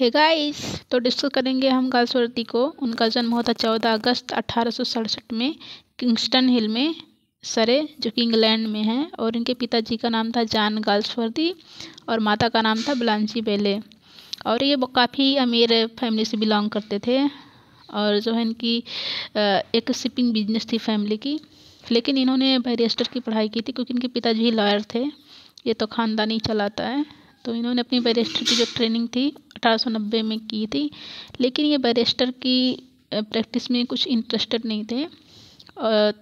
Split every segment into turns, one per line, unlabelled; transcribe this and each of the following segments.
है गाइस तो डिस्कस करेंगे हम गालस्वरती को उनका जन्म होता चौदह अगस्त अठारह में किंगस्टन हिल में सरे जो कि इंग्लैंड में है और इनके पिताजी का नाम था जान गाल्सवर्दी और माता का नाम था बलांची बेले और ये काफ़ी अमीर फैमिली से बिलोंग करते थे और जो है इनकी एक शिपिंग बिजनेस थी फैमिली की लेकिन इन्होंने बैरिस्टर की पढ़ाई की थी क्योंकि इनके पिताजी लॉयर थे ये तो ख़ानदानी चलाता है तो इन्होंने अपनी बैरिस्टर की जो ट्रेनिंग थी अठारह में की थी लेकिन ये बैरिस्टर की प्रैक्टिस में कुछ इंटरेस्टेड नहीं थे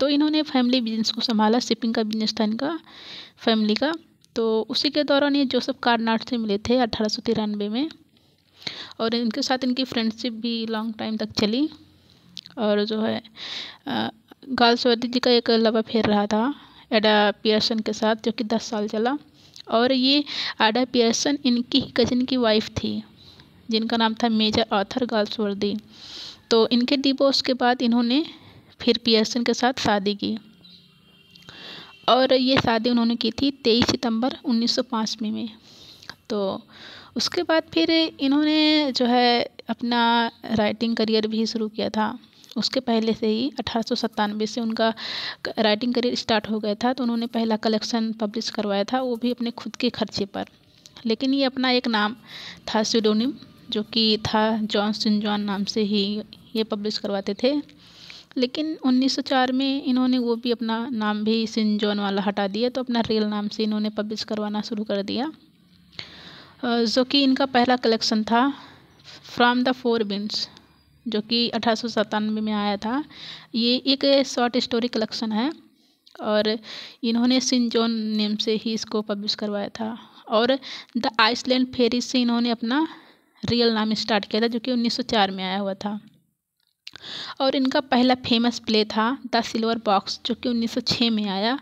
तो इन्होंने फैमिली बिजनेस को संभाला शिपिंग का बिजनेस था इनका फैमिली का तो उसी के दौरान ये जोसेफ कारनाट से मिले थे अठारह में और इनके साथ इनकी फ्रेंडशिप भी लॉन्ग टाइम तक चली और जो है गाल जी का एक लव अफेयर रहा था एडा पियर्सन के साथ जो कि दस साल चला और ये आडा पियर्सन इनकी ही कज़िन की वाइफ थी जिनका नाम था मेजर आर्थर गाल्सवर्दी तो इनके डिवोर्स के बाद इन्होंने फिर पियर्सन के साथ शादी की और ये शादी उन्होंने की थी तेईस सितंबर 1905 में, में तो उसके बाद फिर इन्होंने जो है अपना राइटिंग करियर भी शुरू किया था उसके पहले से ही अठारह से उनका राइटिंग करियर स्टार्ट हो गया था तो उन्होंने पहला कलेक्शन पब्लिश करवाया था वो भी अपने खुद के खर्चे पर लेकिन ये अपना एक नाम था सिडोनिम जो कि था जॉन सिन जॉन नाम से ही ये पब्लिश करवाते थे लेकिन 1904 में इन्होंने वो भी अपना नाम भी सिन जॉन वाला हटा दिया तो अपना रियल नाम से इन्होंने पब्लिश करवाना शुरू कर दिया जो कि इनका पहला कलेक्शन था फ्रॉम द फोर बिन्स जो कि अठारह में आया था ये एक शॉर्ट स्टोरी कलेक्शन है और इन्होंने सिंजोन नेम से ही इसको पब्लिश करवाया था और द आइसलैंड फेरी से इन्होंने अपना रियल नाम स्टार्ट किया था जो कि 1904 में आया हुआ था और इनका पहला फेमस प्ले था द सिल्वर बॉक्स जो कि 1906 में आया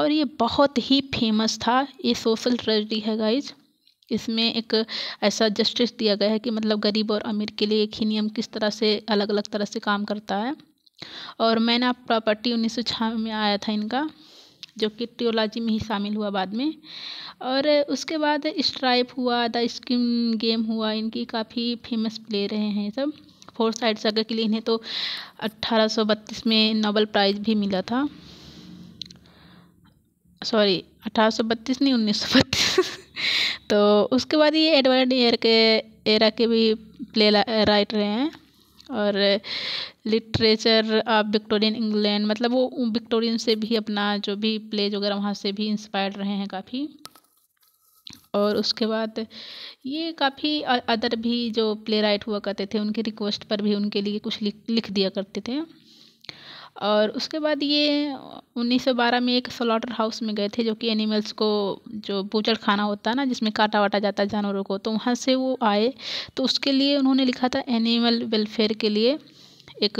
और ये बहुत ही फेमस था ये सोशल ट्रेजडी है गाइज इसमें एक ऐसा जस्टिस दिया गया है कि मतलब गरीब और अमीर के लिए एक ही नियम किस तरह से अलग अलग तरह से काम करता है और मैन ऑफ प्रॉपर्टी उन्नीस सौ में आया था इनका जो कि टियोलॉजी में ही शामिल हुआ बाद में और उसके बाद स्ट्राइप हुआ द स्किन गेम हुआ इनकी काफ़ी फेमस प्ले रहे हैं सब फोर साइड सगर के लिए इन्हें तो 1832 में नोबल प्राइज़ भी मिला था सॉरी अठारह नहीं उन्नीस तो उसके बाद ये एडवर्ड ईयर के एरा के भी प्ले राइट रहे हैं और लिटरेचर ऑफ विक्टोरियन इंग्लैंड मतलब वो विक्टोरियन से भी अपना जो भी प्लेज वगैरह वहाँ से भी इंस्पायर्ड रहे हैं काफ़ी और उसके बाद ये काफ़ी अदर भी जो प्ले राइट हुआ करते थे उनके रिक्वेस्ट पर भी उनके लिए कुछ लिख लिख दिया करते थे और उसके बाद ये उन्नीस सौ बारह में एक स्लॉटर हाउस में गए थे जो कि एनिमल्स को जो बूचड़ खाना होता है ना जिसमें काटा वाटा जाता है जानवरों को तो वहाँ से वो आए तो उसके लिए उन्होंने लिखा था एनिमल वेलफेयर के लिए एक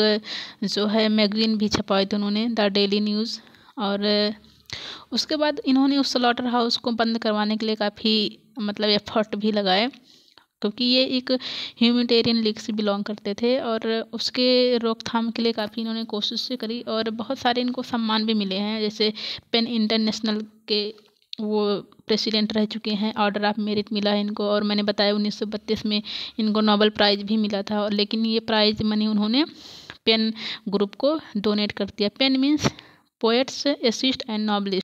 जो है मैगजीन भी छपाई थी उन्होंने द डेली न्यूज़ और उसके बाद इन्होंने उस स्लॉटर हाउस को बंद करवाने के लिए काफ़ी मतलब एफर्ट भी लगाए क्योंकि ये एक ह्यूमिटेरियन लीग से बिलोंग करते थे और उसके रोकथाम के लिए काफ़ी इन्होंने कोशिशें करी और बहुत सारे इनको सम्मान भी मिले हैं जैसे पेन इंटरनेशनल के वो प्रेसिडेंट रह चुके हैं ऑर्डर ऑफ मेरिट मिला है इनको और मैंने बताया उन्नीस में इनको नोबल प्राइज़ भी मिला था और लेकिन ये प्राइज़ मनी उन्होंने पेन ग्रुप को डोनेट कर दिया PEN means poets essayists and नॉबलिस्ट